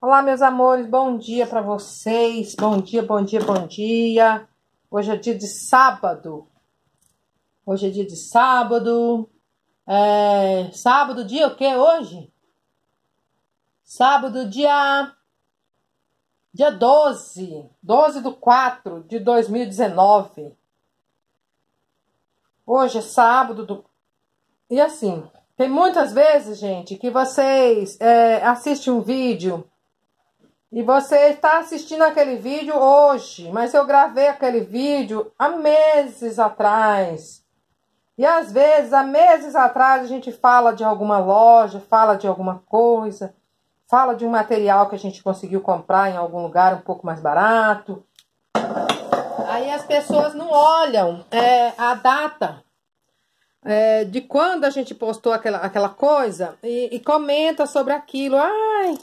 Olá, meus amores, bom dia para vocês. Bom dia, bom dia, bom dia. Hoje é dia de sábado. Hoje é dia de sábado. É... Sábado, dia o que hoje? Sábado, dia. Dia 12. 12 do 4 de 2019. Hoje é sábado do. E assim, tem muitas vezes, gente, que vocês é, assistem um vídeo e você está assistindo aquele vídeo hoje, mas eu gravei aquele vídeo há meses atrás. E às vezes, há meses atrás, a gente fala de alguma loja, fala de alguma coisa, fala de um material que a gente conseguiu comprar em algum lugar um pouco mais barato. Aí as pessoas não olham é, a data é, de quando a gente postou aquela, aquela coisa e, e comenta sobre aquilo. Ai,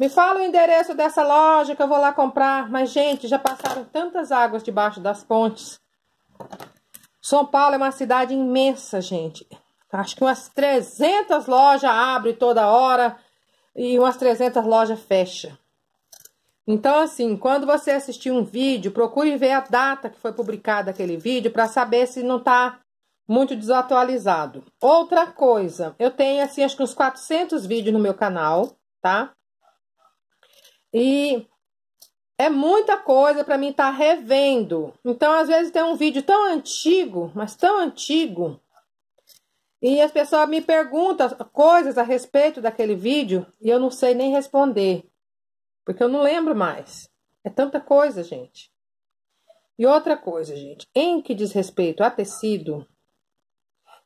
me fala o endereço dessa loja que eu vou lá comprar. Mas, gente, já passaram tantas águas debaixo das pontes. São Paulo é uma cidade imensa, gente. Acho que umas 300 lojas abrem toda hora e umas 300 lojas fecha. Então, assim, quando você assistir um vídeo, procure ver a data que foi publicado aquele vídeo para saber se não está muito desatualizado. Outra coisa, eu tenho, assim, acho que uns 400 vídeos no meu canal, tá? E é muita coisa para mim estar tá revendo. Então, às vezes tem um vídeo tão antigo, mas tão antigo, e as pessoas me perguntam coisas a respeito daquele vídeo e eu não sei nem responder, porque eu não lembro mais. É tanta coisa, gente. E outra coisa, gente, em que diz respeito a tecido,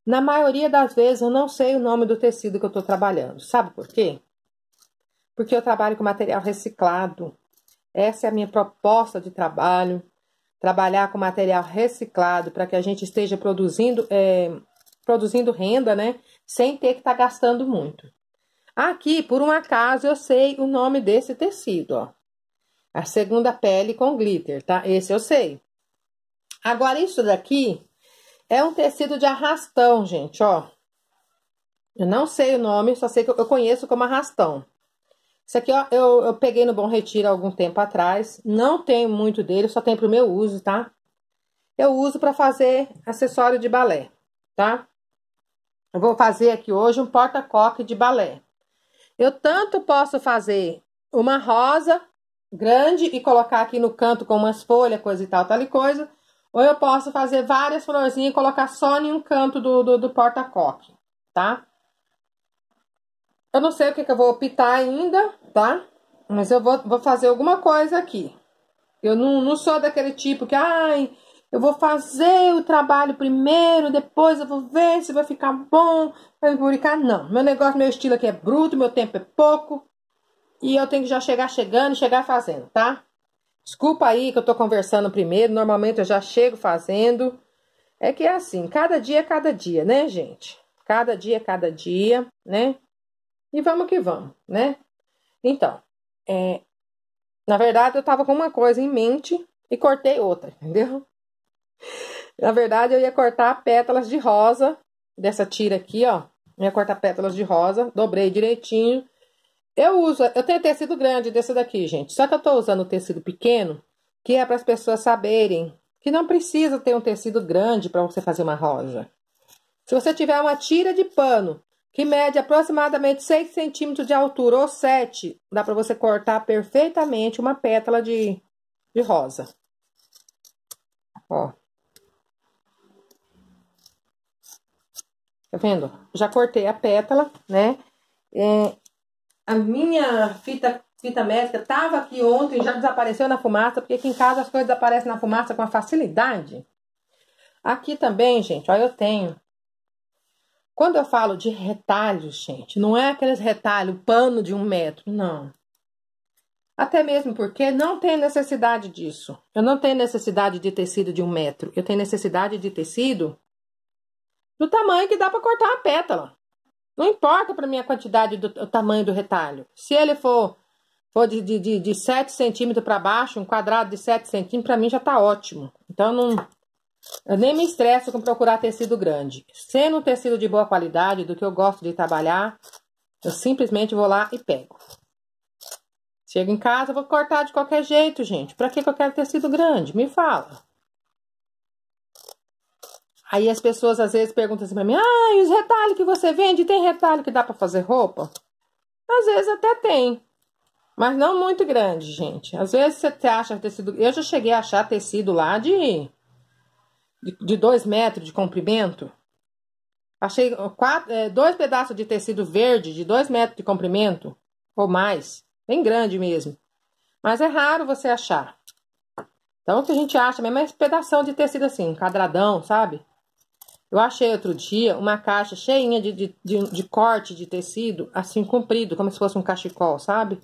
na maioria das vezes eu não sei o nome do tecido que eu estou trabalhando. Sabe por quê? porque eu trabalho com material reciclado. Essa é a minha proposta de trabalho, trabalhar com material reciclado para que a gente esteja produzindo, é, produzindo renda, né? Sem ter que estar tá gastando muito. Aqui, por um acaso, eu sei o nome desse tecido, ó. A segunda pele com glitter, tá? Esse eu sei. Agora, isso daqui é um tecido de arrastão, gente, ó. Eu não sei o nome, só sei que eu conheço como arrastão. Isso aqui ó, eu, eu peguei no Bom Retiro algum tempo atrás. Não tenho muito dele, só tenho para o meu uso, tá? Eu uso para fazer acessório de balé, tá? Eu vou fazer aqui hoje um porta-coque de balé. Eu tanto posso fazer uma rosa grande e colocar aqui no canto com umas folhas, coisa e tal, tal e coisa. Ou eu posso fazer várias florzinhas e colocar só em um canto do, do, do porta-coque, tá? Eu não sei o que, que eu vou optar ainda, tá? Mas eu vou, vou fazer alguma coisa aqui. Eu não, não sou daquele tipo que, ai, eu vou fazer o trabalho primeiro, depois eu vou ver se vai ficar bom para me publicar. Não, meu negócio, meu estilo aqui é bruto, meu tempo é pouco e eu tenho que já chegar chegando, chegar fazendo, tá? Desculpa aí que eu tô conversando primeiro, normalmente eu já chego fazendo. É que é assim, cada dia é cada dia, né, gente? Cada dia é cada dia, né? E vamos que vamos, né? Então, é, na verdade, eu tava com uma coisa em mente e cortei outra, entendeu? Na verdade, eu ia cortar pétalas de rosa dessa tira aqui, ó. Eu ia cortar pétalas de rosa, dobrei direitinho. Eu uso, eu tenho tecido grande desse daqui, gente. Só que eu tô usando tecido pequeno, que é para as pessoas saberem que não precisa ter um tecido grande para você fazer uma rosa. Se você tiver uma tira de pano que mede aproximadamente 6 centímetros de altura, ou 7. Dá para você cortar perfeitamente uma pétala de, de rosa. Ó. Tá vendo? Já cortei a pétala, né? É, a minha fita, fita métrica tava aqui ontem, já desapareceu na fumaça, porque aqui em casa as coisas aparecem na fumaça com facilidade. Aqui também, gente, ó, eu tenho quando eu falo de retalhos, gente, não é aqueles retalhos, pano de um metro, não. Até mesmo porque não tem necessidade disso. Eu não tenho necessidade de tecido de um metro. Eu tenho necessidade de tecido do tamanho que dá para cortar uma pétala. Não importa para mim a quantidade do tamanho do retalho. Se ele for, for de, de, de 7 centímetros para baixo, um quadrado de 7 centímetros, para mim já está ótimo. Então, não, eu nem me estresso com procurar tecido grande. Sendo um tecido de boa qualidade, do que eu gosto de trabalhar, eu simplesmente vou lá e pego. Chego em casa, vou cortar de qualquer jeito, gente. Pra que, eu quero tecido grande? Me fala. Aí as pessoas às vezes perguntam assim pra mim: ah, e os retalhos que você vende, tem retalho que dá para fazer roupa? Às vezes até tem, mas não muito grande, gente. Às vezes você acha tecido. Eu já cheguei a achar tecido lá de de, de dois metros de comprimento. Achei quatro, é, dois pedaços de tecido verde de dois metros de comprimento ou mais, bem grande mesmo. Mas é raro você achar. Então, o que a gente acha mesmo é esse pedação de tecido assim, um quadradão, sabe? Eu achei outro dia uma caixa cheinha de, de, de, de corte de tecido, assim, comprido, como se fosse um cachecol, sabe?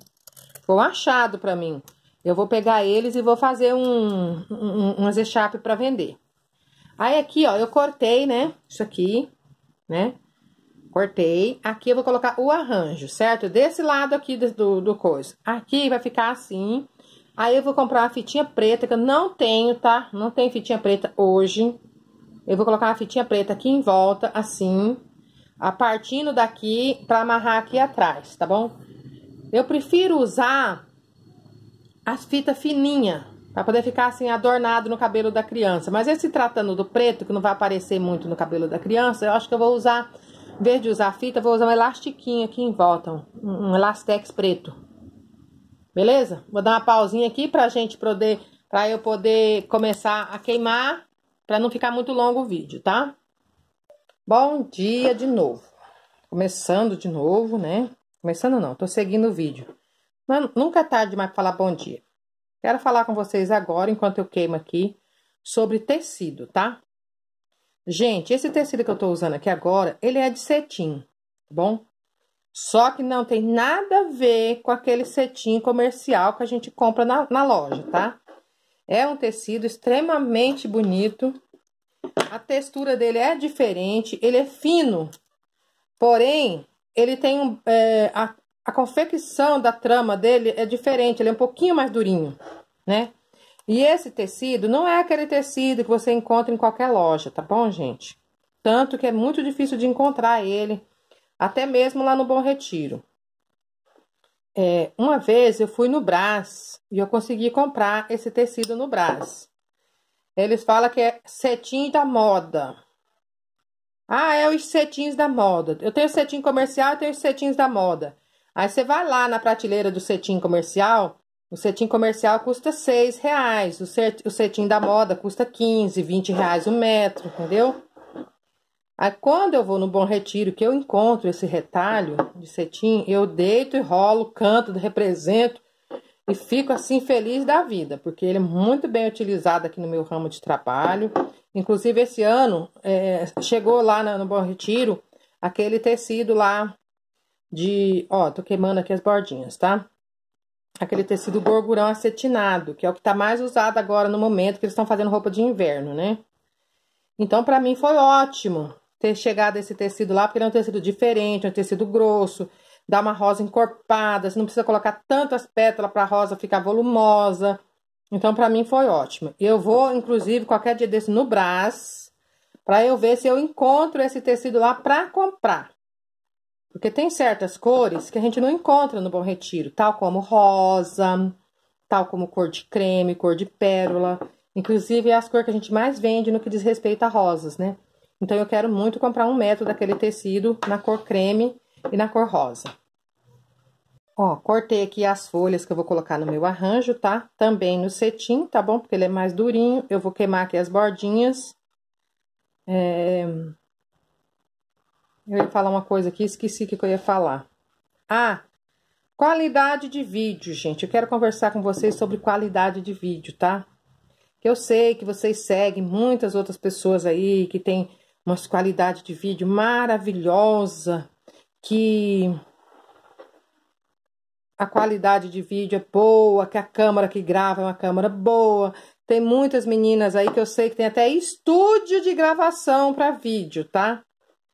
Foi um achado para mim. Eu vou pegar eles e vou fazer um, um, um para vender. Aí aqui, ó, eu cortei, né? Isso aqui, né? Cortei. Aqui eu vou colocar o arranjo, certo? Desse lado aqui do, do coisa. Aqui vai ficar assim. Aí eu vou comprar uma fitinha preta, que eu não tenho, tá? Não tenho fitinha preta hoje. Eu vou colocar uma fitinha preta aqui em volta, assim. A partindo daqui pra amarrar aqui atrás, tá bom? Eu prefiro usar as fitas fininhas, Pra poder ficar assim adornado no cabelo da criança. Mas esse tratando do preto, que não vai aparecer muito no cabelo da criança, eu acho que eu vou usar, em vez de usar fita, vou usar um elastiquinho aqui em volta. Um, um elastex preto. Beleza? Vou dar uma pausinha aqui pra gente poder, pra eu poder começar a queimar, pra não ficar muito longo o vídeo, tá? Bom dia de novo. Começando de novo, né? Começando não, tô seguindo o vídeo. Mas nunca é tarde mais pra falar bom dia. Quero falar com vocês agora, enquanto eu queimo aqui, sobre tecido, tá? Gente, esse tecido que eu tô usando aqui agora, ele é de cetim, tá bom? Só que não tem nada a ver com aquele cetim comercial que a gente compra na, na loja, tá? É um tecido extremamente bonito. A textura dele é diferente, ele é fino. Porém, ele tem um, é, a, a confecção da trama dele é diferente, ele é um pouquinho mais durinho, né? E esse tecido não é aquele tecido que você encontra em qualquer loja, tá bom, gente? Tanto que é muito difícil de encontrar ele, até mesmo lá no Bom Retiro. É, uma vez eu fui no Brás e eu consegui comprar esse tecido no Brás. Eles falam que é cetim da moda. Ah, é os cetins da moda. Eu tenho cetim comercial e tenho os cetins da moda. Aí você vai lá na prateleira do cetim comercial, o cetim comercial custa seis reais, o cetim da moda custa 15, 20 reais o metro, entendeu? Aí quando eu vou no Bom Retiro, que eu encontro esse retalho de cetim, eu deito e rolo, canto, represento e fico assim feliz da vida, porque ele é muito bem utilizado aqui no meu ramo de trabalho. Inclusive esse ano é, chegou lá no Bom Retiro aquele tecido lá de, ó, tô queimando aqui as bordinhas, tá? Aquele tecido gorgurão acetinado, que é o que tá mais usado agora no momento que eles estão fazendo roupa de inverno, né? Então, para mim foi ótimo ter chegado esse tecido lá, porque ele é um tecido diferente, é um tecido grosso, dá uma rosa encorpada, você não precisa colocar tantas pétalas para a rosa ficar volumosa. Então, para mim foi ótimo. Eu vou, inclusive, qualquer dia desse no Brás, para eu ver se eu encontro esse tecido lá para comprar. Porque tem certas cores que a gente não encontra no Bom Retiro, tal como rosa, tal como cor de creme, cor de pérola. Inclusive, é as cores que a gente mais vende no que diz respeito a rosas, né? Então, eu quero muito comprar um metro daquele tecido na cor creme e na cor rosa. Ó, cortei aqui as folhas que eu vou colocar no meu arranjo, tá? Também no cetim, tá bom? Porque ele é mais durinho. Eu vou queimar aqui as bordinhas. É... Eu ia falar uma coisa aqui, esqueci o que eu ia falar. Ah, qualidade de vídeo, gente. Eu quero conversar com vocês sobre qualidade de vídeo, tá? Que eu sei que vocês seguem muitas outras pessoas aí que tem uma qualidade de vídeo maravilhosa, que a qualidade de vídeo é boa, que a câmera que grava é uma câmera boa. Tem muitas meninas aí que eu sei que tem até estúdio de gravação para vídeo, tá?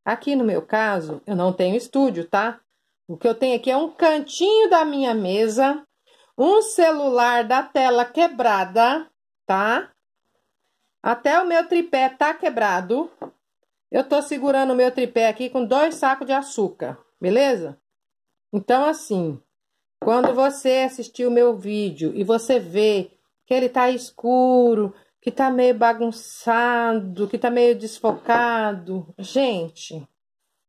Aqui no meu caso, eu não tenho estúdio, tá? O que eu tenho aqui é um cantinho da minha mesa, um celular da tela quebrada, tá? Até o meu tripé tá quebrado. Eu tô segurando o meu tripé aqui com dois sacos de açúcar, beleza? Então, assim, quando você assistir o meu vídeo e você vê que ele tá escuro, que tá meio bagunçado, que tá meio desfocado. Gente,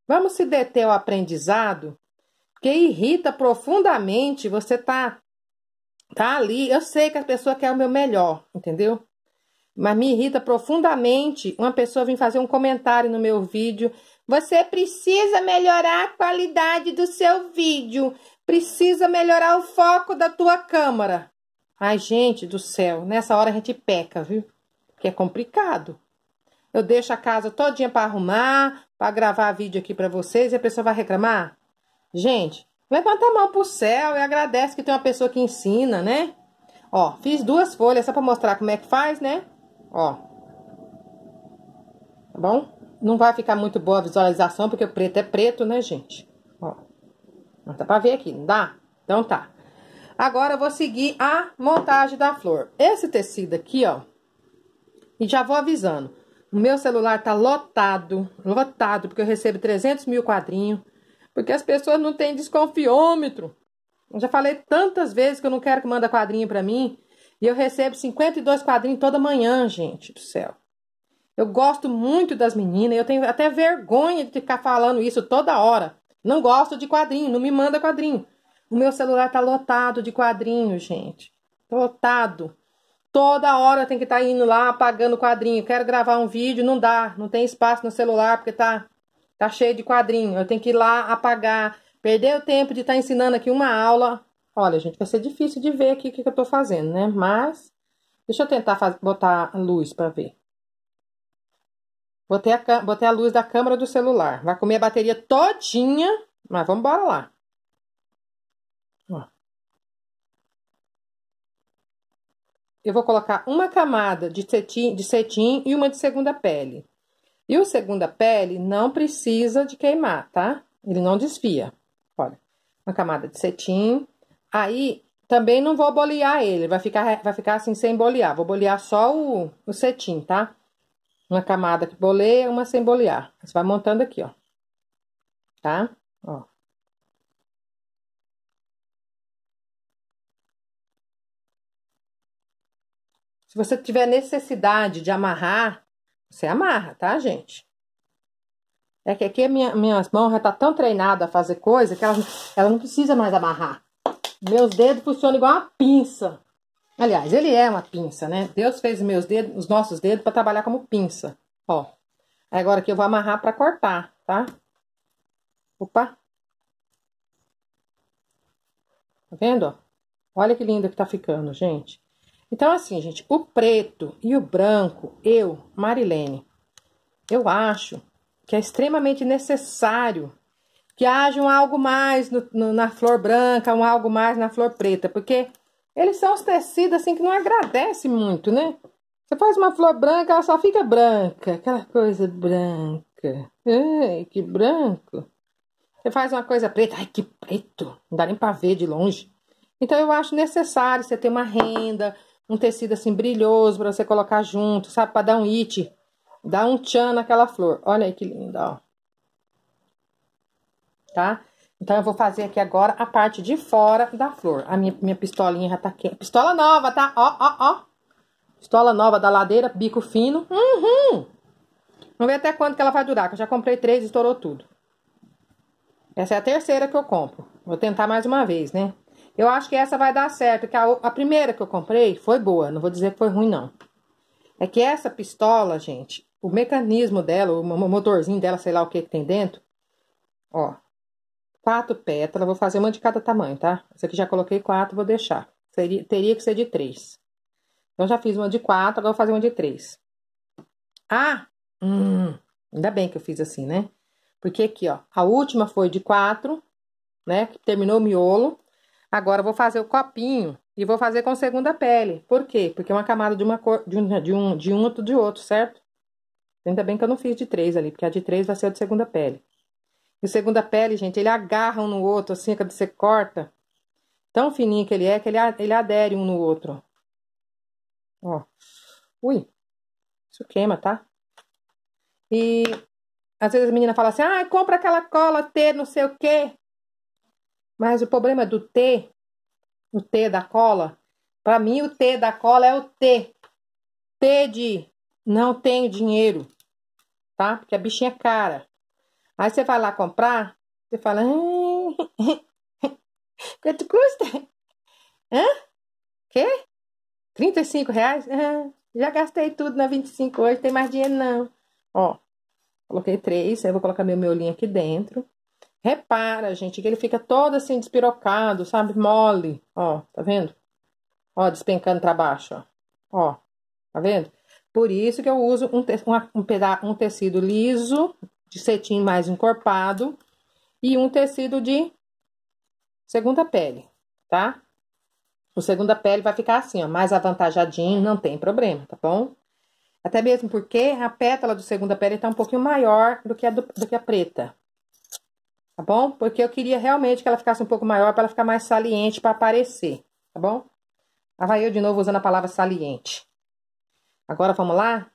vamos se deter ao aprendizado, que irrita profundamente você tá tá ali. Eu sei que a pessoa quer o meu melhor, entendeu? Mas me irrita profundamente uma pessoa vir fazer um comentário no meu vídeo. Você precisa melhorar a qualidade do seu vídeo, precisa melhorar o foco da tua câmera. Ai, gente do céu, nessa hora a gente peca, viu? Porque é complicado. Eu deixo a casa todinha para arrumar, para gravar vídeo aqui para vocês e a pessoa vai reclamar? Gente, levanta a mão pro céu e agradece que tem uma pessoa que ensina, né? Ó, fiz duas folhas só para mostrar como é que faz, né? Ó. Tá bom? Não vai ficar muito boa a visualização porque o preto é preto, né, gente? Ó. Não dá para ver aqui, não dá? Então tá. Agora, eu vou seguir a montagem da flor. Esse tecido aqui, ó, e já vou avisando. O meu celular tá lotado, lotado, porque eu recebo 300 mil quadrinhos, porque as pessoas não têm desconfiômetro. Eu já falei tantas vezes que eu não quero que manda quadrinho para mim, e eu recebo 52 quadrinhos toda manhã, gente do céu. Eu gosto muito das meninas, eu tenho até vergonha de ficar falando isso toda hora. Não gosto de quadrinho, não me manda quadrinho. O meu celular tá lotado de quadrinhos, gente. Tá lotado. Toda hora tem que estar tá indo lá apagando quadrinho. Quero gravar um vídeo, não dá, não tem espaço no celular porque tá tá cheio de quadrinho. Eu tenho que ir lá apagar. Perder o tempo de estar tá ensinando aqui uma aula. Olha, gente, vai ser difícil de ver aqui o que, que eu tô fazendo, né? Mas deixa eu tentar fazer, botar a luz para ver. Botei a, botei a luz da câmera do celular. Vai comer a bateria todinha, mas vamos embora lá. eu vou colocar uma camada de cetim, de cetim e uma de segunda pele. E o segunda pele não precisa de queimar, tá? Ele não desfia. Olha, uma camada de cetim. Aí, também não vou bolear ele, vai ficar, vai ficar assim sem bolear. Vou bolear só o, o cetim, tá? Uma camada que boleia, uma sem bolear. Você vai montando aqui, ó. Tá? Ó. Se você tiver necessidade de amarrar, você amarra, tá, gente? É que aqui minha, minhas mãos já tá tão treinada a fazer coisa que ela, ela não precisa mais amarrar. Meus dedos funcionam igual uma pinça. Aliás, ele é uma pinça, né? Deus fez meus dedos, os nossos dedos para trabalhar como pinça. Ó. Agora que eu vou amarrar para cortar, tá? Opa. Tá vendo? Olha que lindo que tá ficando, gente. Então, assim, gente, o preto e o branco, eu, Marilene, eu acho que é extremamente necessário que haja um algo mais no, no, na flor branca, um algo mais na flor preta, porque eles são os tecidos assim que não agradecem muito, né? Você faz uma flor branca, ela só fica branca, aquela coisa branca. Ai, que branco. Você faz uma coisa preta, ai, que preto, não dá nem para ver de longe. Então eu acho necessário você ter uma renda, um tecido assim brilhoso para você colocar junto, sabe? Para dar um it, dar um tchan naquela flor. Olha aí que linda, ó. Tá? Então, eu vou fazer aqui agora a parte de fora da flor. A minha, minha pistolinha já tá aqui. Pistola nova, tá? Ó, ó, ó. Pistola nova da ladeira, bico fino. Uhum! Vamos ver até quando que ela vai durar, que eu já comprei três e estourou tudo. Essa é a terceira que eu compro. Vou tentar mais uma vez, né? Eu acho que essa vai dar certo, que a, a primeira que eu comprei foi boa, não vou dizer que foi ruim, não. É que essa pistola, gente, o mecanismo dela, o motorzinho dela, sei lá o que, que tem dentro, ó, quatro pétalas, vou fazer uma de cada tamanho, tá? Essa aqui já coloquei quatro, vou deixar. Seria, teria que ser de três. Então, já fiz uma de quatro, agora vou fazer uma de três. Ah, hum, ainda bem que eu fiz assim, né? Porque aqui, ó, a última foi de quatro, né? Que terminou o miolo. Agora vou fazer o copinho e vou fazer com segunda pele. Por quê? Porque é uma camada de uma cor, de um, de um, de um outro de outro, certo? Ainda bem que eu não fiz de três ali, porque a de três vai ser a de segunda pele. E segunda pele, gente, ele agarra um no outro, assim, quando você corta. Tão fininho que ele é, que ele, ele adere um no outro. Ó. Ui. Isso queima, tá? E às vezes a menina fala assim, ah, compra aquela cola T, não sei o quê. Mas o problema do T, o T da cola, para mim o T da cola é o T. T de não tenho dinheiro, tá? Porque a bichinha é cara. Aí você vai lá comprar, você fala, hum, quanto custa? Hã? Quê? 35 reais? já gastei tudo na 25 hoje, tem mais dinheiro não. Ó, coloquei três, aí eu vou colocar meu miolinho aqui dentro. Repara, gente, que ele fica todo assim despirocado, sabe? Mole. Ó, tá vendo? Ó, despencando para baixo, ó. Ó, tá vendo? Por isso que eu uso um, te um, um tecido liso, de cetim mais encorpado, e um tecido de segunda pele, tá? O segunda pele vai ficar assim, ó, mais avantajadinho, não tem problema, tá bom? Até mesmo porque a pétala do segunda pele tá um pouquinho maior do que a, do, do que a preta, tá bom? Porque eu queria realmente que ela ficasse um pouco maior para ela ficar mais saliente para aparecer, tá bom? Lá vai eu de novo usando a palavra saliente. Agora vamos lá?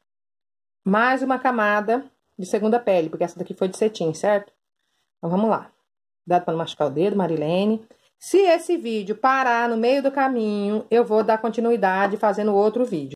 Mais uma camada de segunda pele, porque essa daqui foi de cetim, certo? Então vamos lá. Cuidado para não machucar o dedo, Marilene. Se esse vídeo parar no meio do caminho, eu vou dar continuidade fazendo outro vídeo.